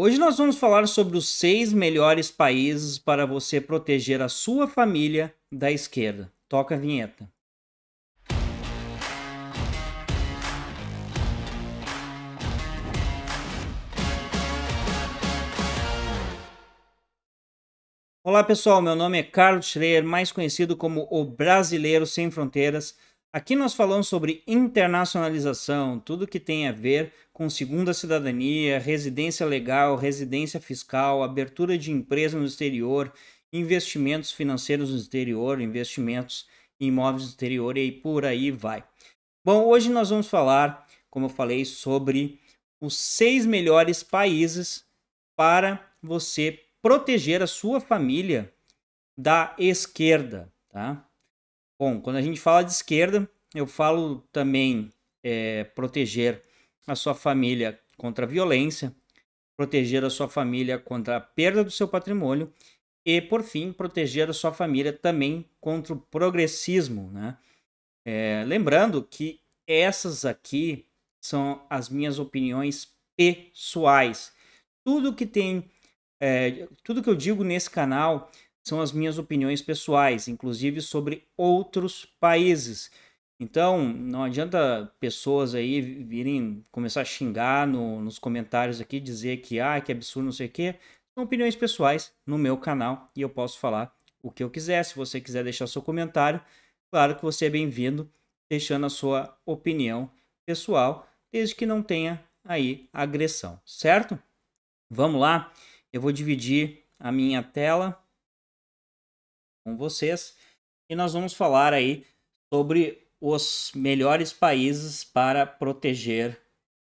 Hoje nós vamos falar sobre os seis melhores países para você proteger a sua família da esquerda. Toca a vinheta. Olá pessoal, meu nome é Carlos Schreier, mais conhecido como o Brasileiro Sem Fronteiras. Aqui nós falamos sobre internacionalização, tudo que tem a ver com segunda cidadania, residência legal, residência fiscal, abertura de empresa no exterior, investimentos financeiros no exterior, investimentos em imóveis no exterior e por aí vai. Bom, hoje nós vamos falar, como eu falei, sobre os seis melhores países para você proteger a sua família da esquerda, tá? Bom, quando a gente fala de esquerda, eu falo também é, proteger a sua família contra a violência, proteger a sua família contra a perda do seu patrimônio e, por fim, proteger a sua família também contra o progressismo. Né? É, lembrando que essas aqui são as minhas opiniões pessoais. Tudo que tem, é, tudo que eu digo nesse canal são as minhas opiniões pessoais, inclusive sobre outros países. Então, não adianta pessoas aí virem começar a xingar no, nos comentários aqui, dizer que, ah, que absurdo, não sei o quê. São opiniões pessoais no meu canal e eu posso falar o que eu quiser. Se você quiser deixar seu comentário, claro que você é bem-vindo, deixando a sua opinião pessoal, desde que não tenha aí agressão, certo? Vamos lá, eu vou dividir a minha tela com vocês e nós vamos falar aí sobre os melhores países para proteger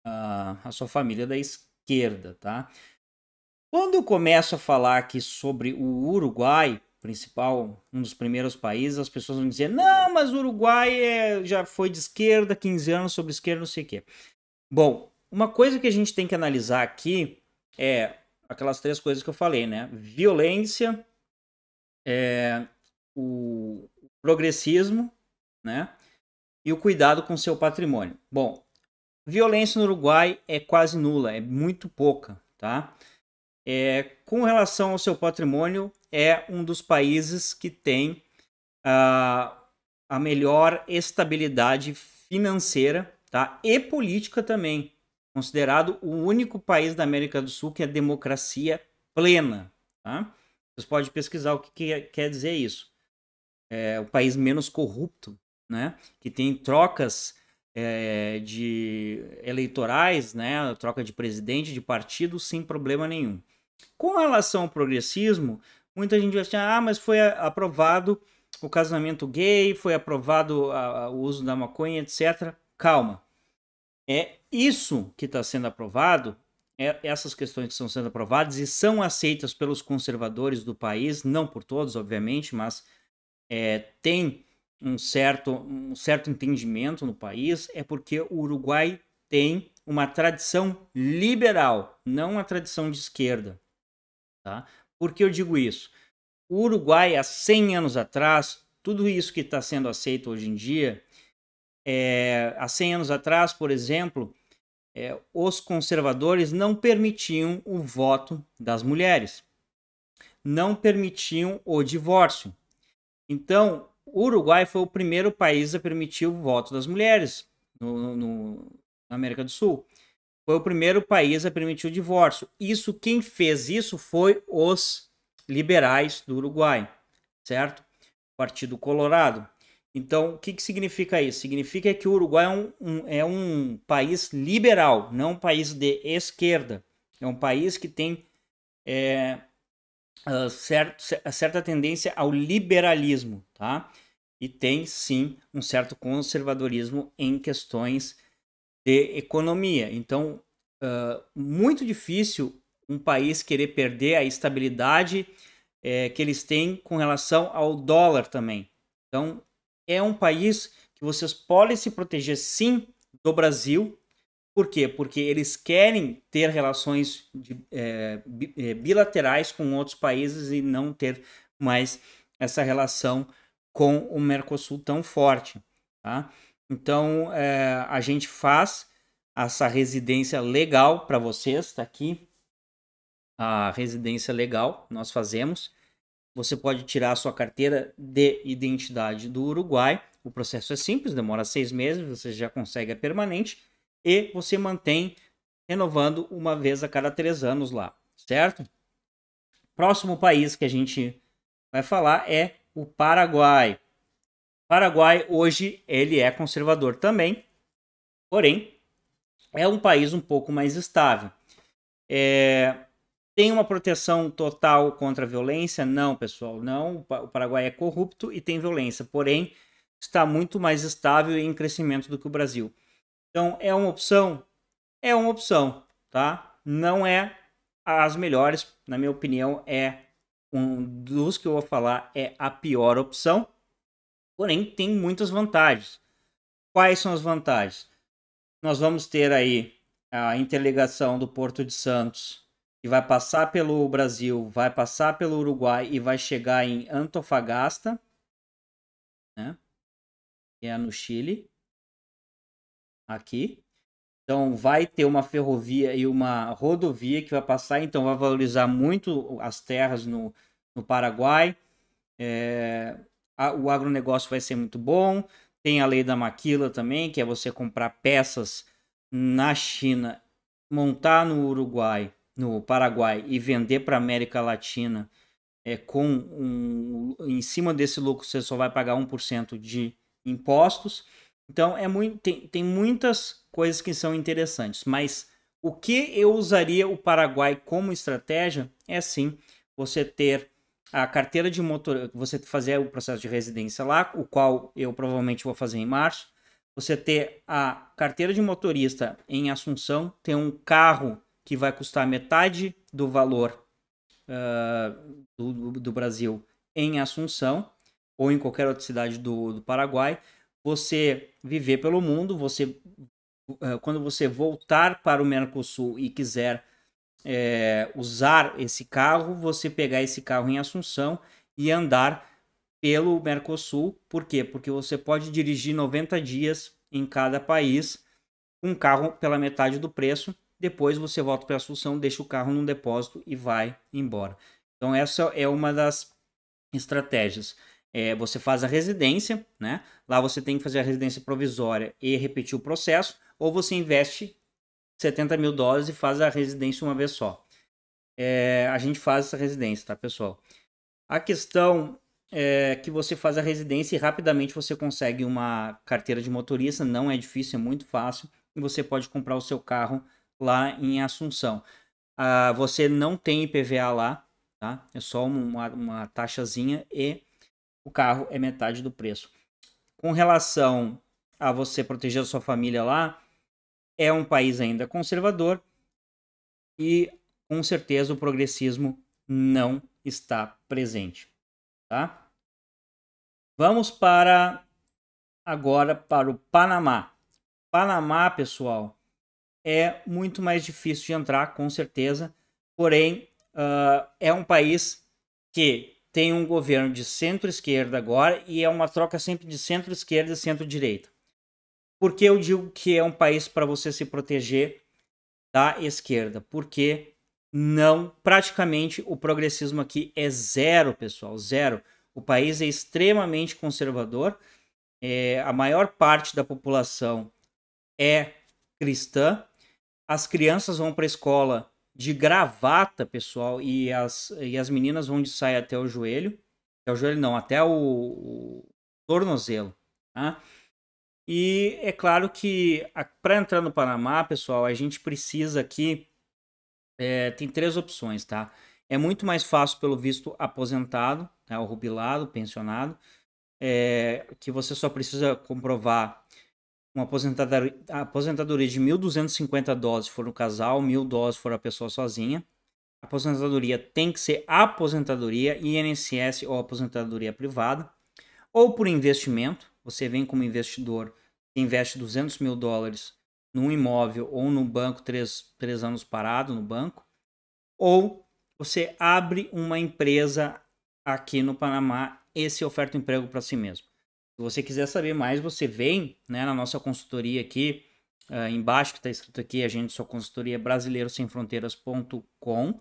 uh, a sua família da esquerda, tá? Quando eu começo a falar aqui sobre o Uruguai, principal, um dos primeiros países, as pessoas vão dizer: não, mas o Uruguai é, já foi de esquerda, 15 anos sobre esquerda, não sei o quê. Bom, uma coisa que a gente tem que analisar aqui é aquelas três coisas que eu falei, né? Violência, é, o progressismo, né? E o cuidado com seu patrimônio. Bom, violência no Uruguai é quase nula, é muito pouca, tá? É, com relação ao seu patrimônio, é um dos países que tem ah, a melhor estabilidade financeira tá? e política também. Considerado o único país da América do Sul que é democracia plena. Tá? Vocês podem pesquisar o que, que é, quer dizer isso. É o país menos corrupto, né? Que tem trocas é, de eleitorais, né? Troca de presidente, de partido, sem problema nenhum. Com relação ao progressismo, muita gente vai achar, ah, mas foi aprovado o casamento gay, foi aprovado a, a, o uso da maconha, etc. Calma. É isso que está sendo aprovado é, essas questões que estão sendo aprovadas e são aceitas pelos conservadores do país, não por todos, obviamente, mas é, tem um certo, um certo entendimento no país, é porque o Uruguai tem uma tradição liberal, não uma tradição de esquerda. Tá? Por que eu digo isso? O Uruguai, há 100 anos atrás, tudo isso que está sendo aceito hoje em dia, é, há 100 anos atrás, por exemplo, é, os conservadores não permitiam o voto das mulheres, não permitiam o divórcio. Então, o Uruguai foi o primeiro país a permitir o voto das mulheres no, no, na América do Sul. Foi o primeiro país a permitir o divórcio. Isso, quem fez isso foi os liberais do Uruguai, certo? Partido Colorado. Então, o que, que significa isso? Significa que o Uruguai é um, um, é um país liberal, não um país de esquerda. É um país que tem é, a certo, certa tendência ao liberalismo, tá? E tem sim um certo conservadorismo em questões de economia. Então, uh, muito difícil um país querer perder a estabilidade é, que eles têm com relação ao dólar também. Então, é um país que vocês podem se proteger sim do Brasil. Por quê? Porque eles querem ter relações de, é, bilaterais com outros países e não ter mais essa relação com o Mercosul tão forte. Tá? Então é, a gente faz essa residência legal para vocês, está aqui a residência legal, nós fazemos você pode tirar a sua carteira de identidade do Uruguai. O processo é simples, demora seis meses, você já consegue a permanente e você mantém renovando uma vez a cada três anos lá, certo? Próximo país que a gente vai falar é o Paraguai. Paraguai hoje ele é conservador também, porém é um país um pouco mais estável. É, tem uma proteção total contra a violência? Não, pessoal, não. O Paraguai é corrupto e tem violência, porém está muito mais estável e em crescimento do que o Brasil. Então, é uma opção? É uma opção, tá? Não é as melhores, na minha opinião, é um dos que eu vou falar é a pior opção. Porém, tem muitas vantagens. Quais são as vantagens? Nós vamos ter aí a interligação do Porto de Santos que vai passar pelo Brasil, vai passar pelo Uruguai e vai chegar em Antofagasta, né? que é no Chile, aqui. Então vai ter uma ferrovia e uma rodovia que vai passar, então vai valorizar muito as terras no, no Paraguai. É, a, o agronegócio vai ser muito bom. Tem a lei da maquila também, que é você comprar peças na China, montar no Uruguai no Paraguai e vender para América Latina é, com um, em cima desse lucro você só vai pagar 1% de impostos. Então é muito, tem, tem muitas coisas que são interessantes, mas o que eu usaria o Paraguai como estratégia é sim você ter a carteira de motor, você fazer o processo de residência lá, o qual eu provavelmente vou fazer em março. Você ter a carteira de motorista em Assunção, ter um carro que vai custar metade do valor uh, do, do, Brasil em Assunção ou em qualquer outra cidade do, do Paraguai. Você viver pelo mundo, você uh, quando você voltar para o Mercosul e quiser é, usar esse carro, você pegar esse carro em Assunção e andar pelo Mercosul. Por quê? Porque você pode dirigir 90 dias em cada país um carro pela metade do preço depois você volta para a solução, deixa o carro num depósito e vai embora. Então essa é uma das estratégias. É, você faz a residência, né? Lá você tem que fazer a residência provisória e repetir o processo, ou você investe 70 mil dólares e faz a residência uma vez só. É, a gente faz essa residência, tá, pessoal? A questão é que você faz a residência e rapidamente você consegue uma carteira de motorista, não é difícil, é muito fácil, e você pode comprar o seu carro lá em Assunção. Ah, você não tem IPVA lá, tá? É só uma, uma taxazinha e o carro é metade do preço. Com relação a você proteger a sua família lá, é um país ainda conservador e com certeza o progressismo não está presente, tá? Vamos para agora para o Panamá. Panamá, pessoal, é muito mais difícil de entrar, com certeza. Porém, uh, é um país que tem um governo de centro-esquerda agora e é uma troca sempre de centro-esquerda e centro-direita. Por que eu digo que é um país para você se proteger da esquerda? Porque não, praticamente o progressismo aqui é zero, pessoal, zero. O país é extremamente conservador. É, a maior parte da população é cristã, as crianças vão para a escola de gravata, pessoal, e as, e as meninas vão de saia até o joelho. Até o joelho não, até o, o tornozelo. Tá? E é claro que para entrar no Panamá, pessoal, a gente precisa aqui. É, tem três opções, tá? É muito mais fácil pelo visto aposentado, né, o rubilado, pensionado, é, que você só precisa comprovar uma aposentadoria, aposentadoria de 1.250 doses for o casal, 1.000 doses for a pessoa sozinha. A aposentadoria tem que ser aposentadoria INSS ou aposentadoria privada. Ou por investimento, você vem como investidor investe 200 mil dólares num imóvel ou no banco, três, três anos parado no banco. Ou você abre uma empresa aqui no Panamá e se oferta emprego para si mesmo. Se você quiser saber mais, você vem né, na nossa consultoria aqui, uh, embaixo que está escrito aqui, a gente sua consultoria sem fronteiras.com.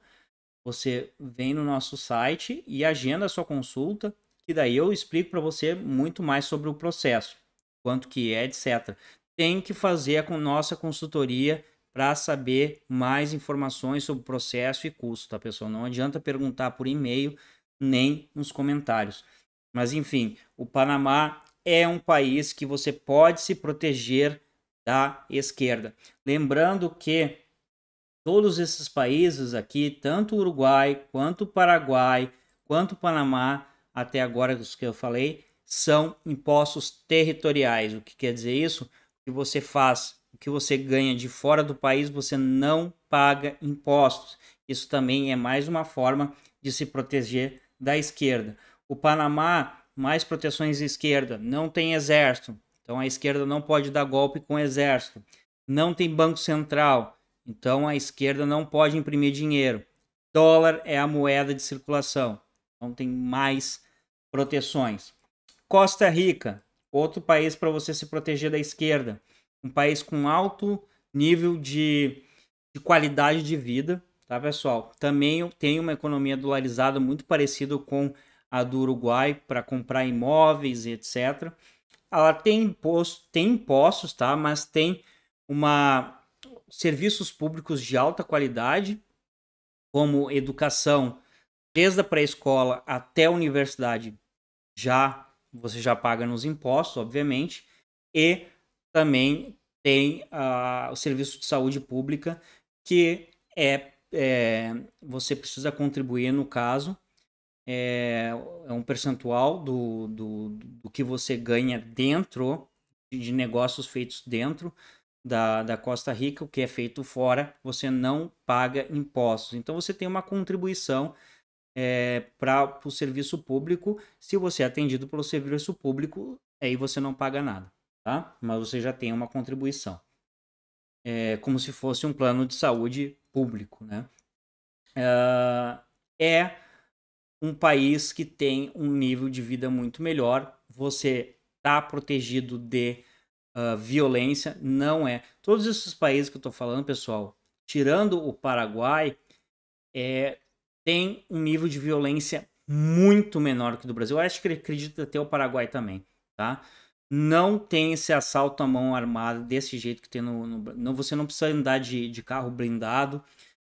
Você vem no nosso site e agenda a sua consulta, que daí eu explico para você muito mais sobre o processo, quanto que é, etc. Tem que fazer a nossa consultoria para saber mais informações sobre o processo e custo, tá, pessoal? Não adianta perguntar por e-mail nem nos comentários. Mas enfim, o Panamá é um país que você pode se proteger da esquerda. Lembrando que todos esses países aqui, tanto Uruguai, quanto Paraguai, quanto Panamá, até agora dos que eu falei, são impostos territoriais. O que quer dizer isso? O que você faz, o que você ganha de fora do país, você não paga impostos. Isso também é mais uma forma de se proteger da esquerda. O Panamá mais proteções à esquerda, não tem exército, então a esquerda não pode dar golpe com exército, não tem banco central, então a esquerda não pode imprimir dinheiro. Dólar é a moeda de circulação, então tem mais proteções. Costa Rica, outro país para você se proteger da esquerda, um país com alto nível de, de qualidade de vida, tá pessoal? Também tem uma economia dolarizada muito parecido com a do Uruguai para comprar imóveis e etc. Ela tem imposto, tem impostos, tá? Mas tem uma serviços públicos de alta qualidade, como educação, desde a pré-escola até a universidade, já você já paga nos impostos, obviamente, e também tem uh, o serviço de saúde pública que é, é você precisa contribuir no caso é, é um percentual do, do, do que você ganha dentro de negócios feitos dentro da, da Costa Rica, o que é feito fora, você não paga impostos. Então você tem uma contribuição é, para o serviço público. Se você é atendido pelo serviço público, aí você não paga nada, tá? Mas você já tem uma contribuição. É como se fosse um plano de saúde público, né? Ah, é um país que tem um nível de vida muito melhor. Você está protegido de uh, violência, não é. Todos esses países que eu estou falando, pessoal, tirando o Paraguai, é, tem um nível de violência muito menor que do Brasil. Eu acho que ele acredita até o Paraguai também, tá? Não tem esse assalto à mão armada desse jeito que tem no. no não, você não precisa andar de, de carro blindado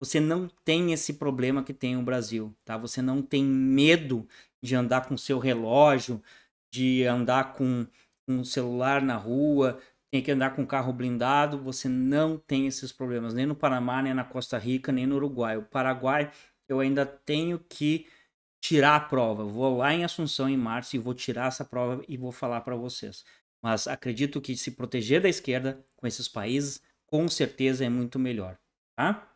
você não tem esse problema que tem o Brasil, tá? Você não tem medo de andar com seu relógio, de andar com um celular na rua, tem que andar com carro blindado, você não tem esses problemas, nem no Panamá, nem na Costa Rica, nem no Uruguai. O Paraguai, eu ainda tenho que tirar a prova. Vou lá em Assunção em março e vou tirar essa prova e vou falar para vocês. Mas acredito que se proteger da esquerda com esses países, com certeza é muito melhor, tá?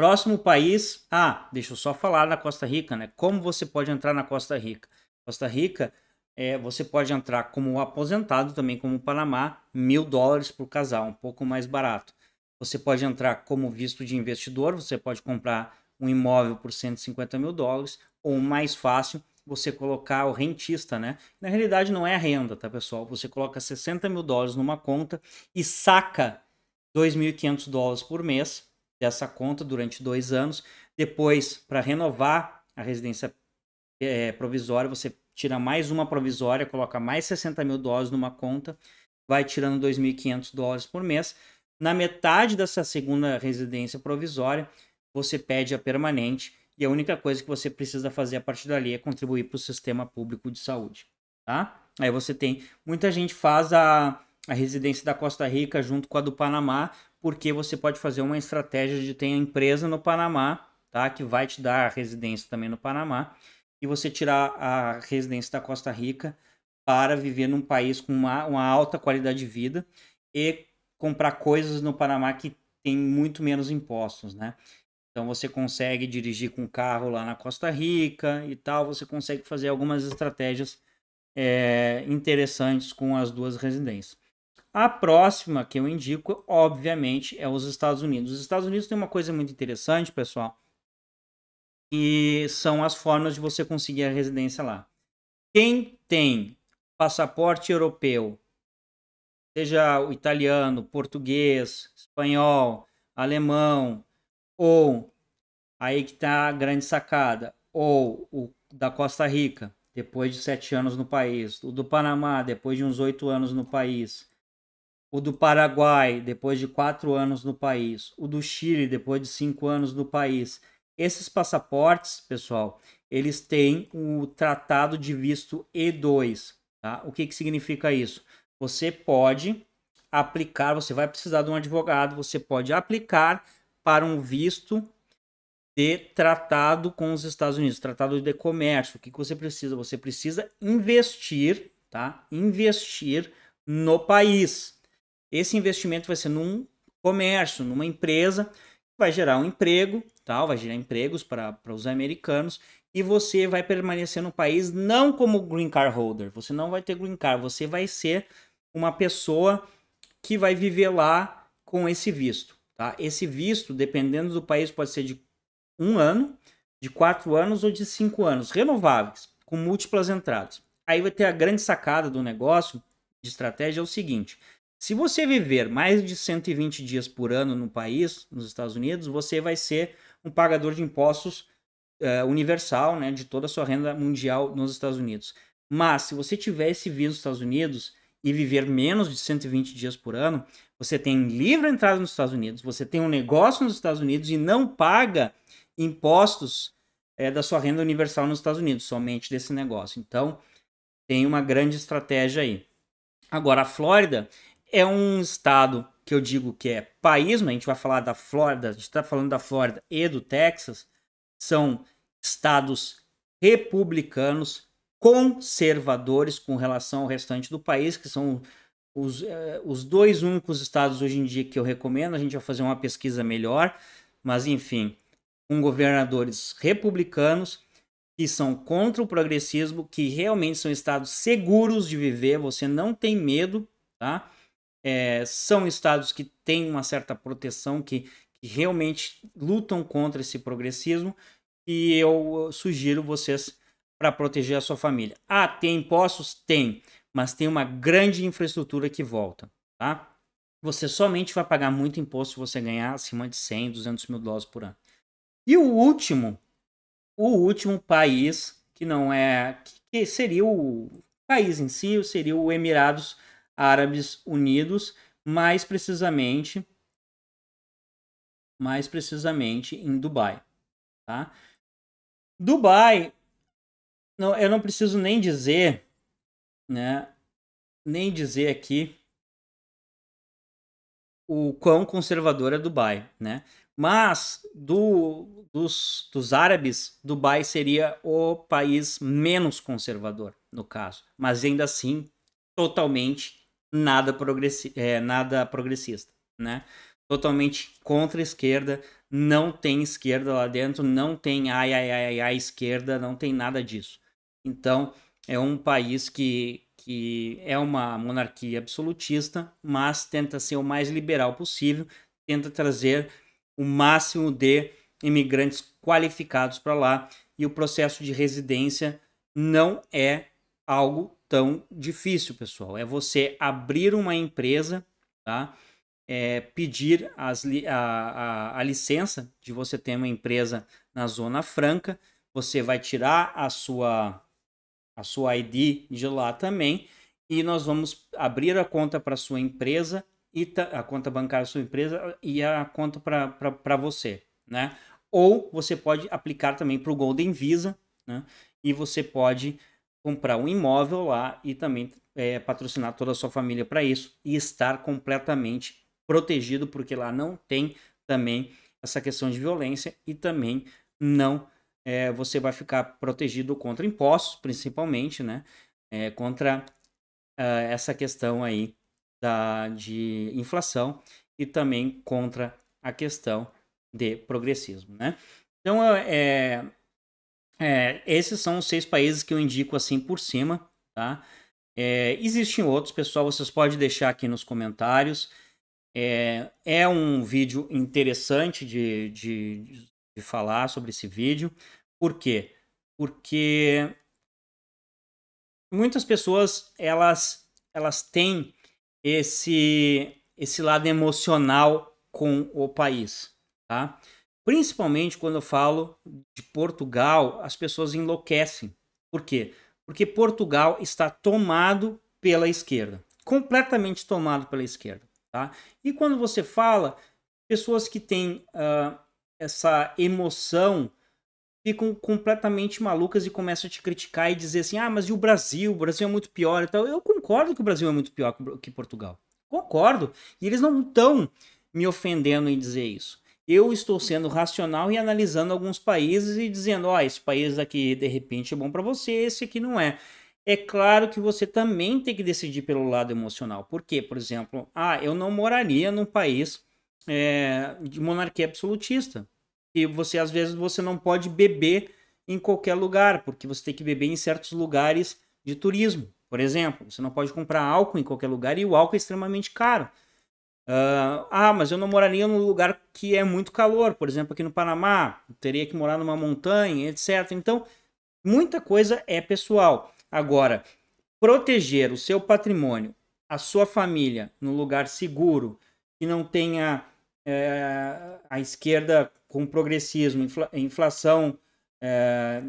Próximo país. Ah, deixa eu só falar na Costa Rica, né? Como você pode entrar na Costa Rica? Costa Rica, é, você pode entrar como aposentado, também como Panamá, mil dólares por casal, um pouco mais barato. Você pode entrar como visto de investidor, você pode comprar um imóvel por 150 mil dólares, ou mais fácil, você colocar o rentista, né? Na realidade, não é a renda, tá, pessoal? Você coloca 60 mil dólares numa conta e saca 2.500 dólares por mês dessa conta durante dois anos. Depois, para renovar a residência é, provisória, você tira mais uma provisória, coloca mais 60 mil dólares numa conta, vai tirando 2.500 dólares por mês. Na metade dessa segunda residência provisória, você pede a permanente e a única coisa que você precisa fazer a partir dali é contribuir para o sistema público de saúde, tá? Aí você tem muita gente faz a, a residência da Costa Rica junto com a do Panamá, porque você pode fazer uma estratégia de ter a empresa no Panamá, tá? Que vai te dar a residência também no Panamá e você tirar a residência da Costa Rica para viver num país com uma, uma alta qualidade de vida e comprar coisas no Panamá que tem muito menos impostos, né? Então você consegue dirigir com carro lá na Costa Rica e tal, você consegue fazer algumas estratégias é, interessantes com as duas residências. A próxima que eu indico, obviamente, é os Estados Unidos. Os Estados Unidos tem uma coisa muito interessante, pessoal, que são as formas de você conseguir a residência lá. Quem tem passaporte europeu, seja o italiano, português, espanhol, alemão, ou aí que está a grande sacada, ou o da Costa Rica, depois de sete anos no país, o do Panamá, depois de uns oito anos no país o do Paraguai, depois de quatro anos no país, o do Chile, depois de cinco anos no país. Esses passaportes, pessoal, eles têm o tratado de visto E2. Tá? O que, que significa isso? Você pode aplicar, você vai precisar de um advogado, você pode aplicar para um visto de tratado com os Estados Unidos, tratado de comércio. O que, que você precisa? Você precisa investir, tá? Investir no país esse investimento vai ser num comércio, numa empresa, vai gerar um emprego, tal, vai gerar empregos para os americanos e você vai permanecer no país não como green card holder, você não vai ter green card, você vai ser uma pessoa que vai viver lá com esse visto, tá? Esse visto, dependendo do país, pode ser de um ano, de quatro anos ou de cinco anos, renováveis, com múltiplas entradas. Aí vai ter a grande sacada do negócio de estratégia é o seguinte: se você viver mais de 120 dias por ano no país, nos Estados Unidos, você vai ser um pagador de impostos uh, universal, né, de toda a sua renda mundial nos Estados Unidos. Mas se você tiver esse visto nos Estados Unidos e viver menos de 120 dias por ano, você tem livre entrada nos Estados Unidos, você tem um negócio nos Estados Unidos e não paga impostos é, da sua renda universal nos Estados Unidos, somente desse negócio. Então, tem uma grande estratégia aí. Agora, a Flórida é um estado que eu digo que é país, mas a gente vai falar da Flórida, a gente está falando da Flórida e do Texas, são estados republicanos conservadores com relação ao restante do país, que são os, eh, os dois únicos estados hoje em dia que eu recomendo. A gente vai fazer uma pesquisa melhor, mas enfim, com governadores republicanos que são contra o progressismo, que realmente são estados seguros de viver, você não tem medo, tá? é, são estados que têm uma certa proteção, que, que realmente lutam contra esse progressismo, e eu sugiro vocês para proteger a sua família. Ah, tem impostos? Tem, mas tem uma grande infraestrutura que volta, tá? Você somente vai pagar muito imposto se você ganhar acima de 100, 200 mil dólares por ano. E o último, o último país que não é, que seria o país em si, seria o Emirados Árabes Unidos, mais precisamente mais precisamente em Dubai, tá? Dubai, não, eu não preciso nem dizer, né, nem dizer aqui o quão conservador é Dubai, né? Mas do, dos, dos árabes, Dubai seria o país menos conservador, no caso, mas ainda assim totalmente nada, progressi é, nada progressista, né? Totalmente contra a esquerda, não tem esquerda lá dentro, não tem ai, ai, ai, ai, esquerda, não tem nada disso. Então, é um país que, que é uma monarquia absolutista, mas tenta ser o mais liberal possível, tenta trazer o máximo de imigrantes qualificados para lá, e o processo de residência não é algo tão difícil, pessoal. É você abrir uma empresa, tá? É pedir as, a, a, a licença de você ter uma empresa na Zona Franca. Você vai tirar a sua, a sua ID de lá também. E nós vamos abrir a conta para sua empresa, e a conta bancária da sua empresa e a conta para você, né? Ou você pode aplicar também para o Golden Visa, né? E você pode comprar um imóvel lá e também é, patrocinar toda a sua família para isso e estar completamente protegido, porque lá não tem também essa questão de violência e também não é, você vai ficar protegido contra impostos, principalmente, né? É, contra uh, essa questão aí da, de inflação e também contra a questão de progressismo, né? Então, é, é é, esses são os seis países que eu indico assim por cima, tá? É, existem outros, pessoal, vocês podem deixar aqui nos comentários. É, é um vídeo interessante de, de, de falar sobre esse vídeo. Por quê? Porque muitas pessoas, elas, elas têm esse, esse lado emocional com o país, tá? Principalmente quando eu falo de Portugal, as pessoas enlouquecem. Por quê? Porque Portugal está tomado pela esquerda, completamente tomado pela esquerda. Tá? E quando você fala, pessoas que têm uh, essa emoção ficam completamente malucas e começam a te criticar e dizer assim: ah, mas e o Brasil? O Brasil é muito pior e tal. Eu concordo que o Brasil é muito pior que Portugal. Concordo. E eles não estão me ofendendo em dizer isso eu estou sendo racional e analisando alguns países e dizendo, ó, oh, esse país aqui de repente é bom para você, esse aqui não é. É claro que você também tem que decidir pelo lado emocional. Porque, por exemplo, ah, eu não moraria num país é, de monarquia absolutista. E você, às vezes, você não pode beber em qualquer lugar, porque você tem que beber em certos lugares de turismo. Por exemplo, você não pode comprar álcool em qualquer lugar e o álcool é extremamente caro. Uh, ah, mas eu não moraria num lugar que é muito calor, por exemplo, aqui no Panamá, eu teria que morar numa montanha, etc. Então, muita coisa é pessoal. Agora, proteger o seu patrimônio, a sua família, num lugar seguro, que não tenha é, a esquerda com progressismo, infla, inflação é,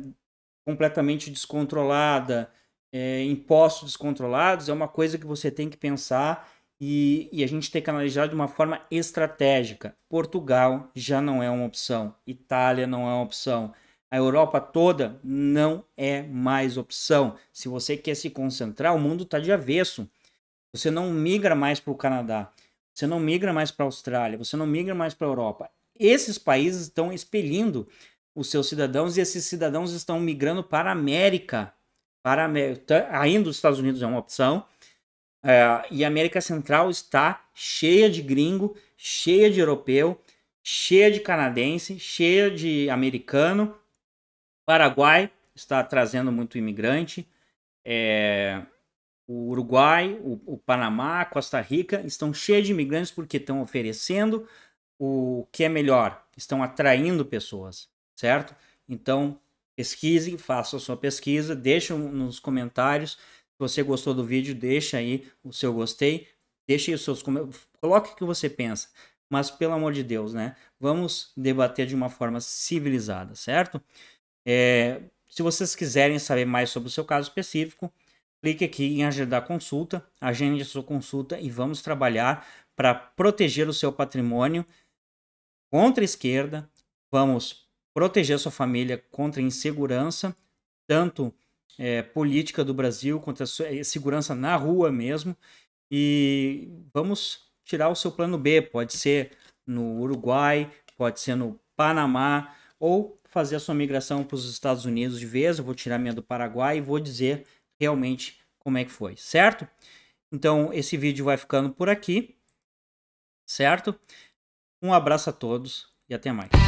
completamente descontrolada, é, impostos descontrolados, é uma coisa que você tem que pensar e, e, a gente ter canalizado de uma forma estratégica. Portugal já não é uma opção, Itália não é uma opção, a Europa toda não é mais opção. Se você quer se concentrar, o mundo está de avesso. Você não migra mais para o Canadá, você não migra mais para a Austrália, você não migra mais para a Europa. Esses países estão expelindo os seus cidadãos e esses cidadãos estão migrando para a América. Para a América. Ainda os Estados Unidos é uma opção, é, e a América Central está cheia de gringo, cheia de europeu, cheia de canadense, cheia de americano. Paraguai está trazendo muito imigrante. É, o Uruguai, o, o, Panamá, Costa Rica estão cheios de imigrantes porque estão oferecendo o que é melhor, estão atraindo pessoas, certo? Então pesquise, faça a sua pesquisa, deixe nos comentários você gostou do vídeo, deixa aí o seu gostei, deixa aí os seus comentários, coloque o que você pensa. Mas pelo amor de Deus, né? Vamos debater de uma forma civilizada, certo? É, se vocês quiserem saber mais sobre o seu caso específico, clique aqui em agendar consulta, agende a sua consulta e vamos trabalhar para proteger o seu patrimônio contra a esquerda, vamos proteger a sua família contra a insegurança, tanto é, política do Brasil, contra a é, segurança na rua mesmo. E vamos tirar o seu plano B. Pode ser no Uruguai, pode ser no Panamá, ou fazer a sua migração para os Estados Unidos de vez. Eu vou tirar minha do Paraguai e vou dizer realmente como é que foi, certo? Então, esse vídeo vai ficando por aqui, certo? Um abraço a todos e até mais.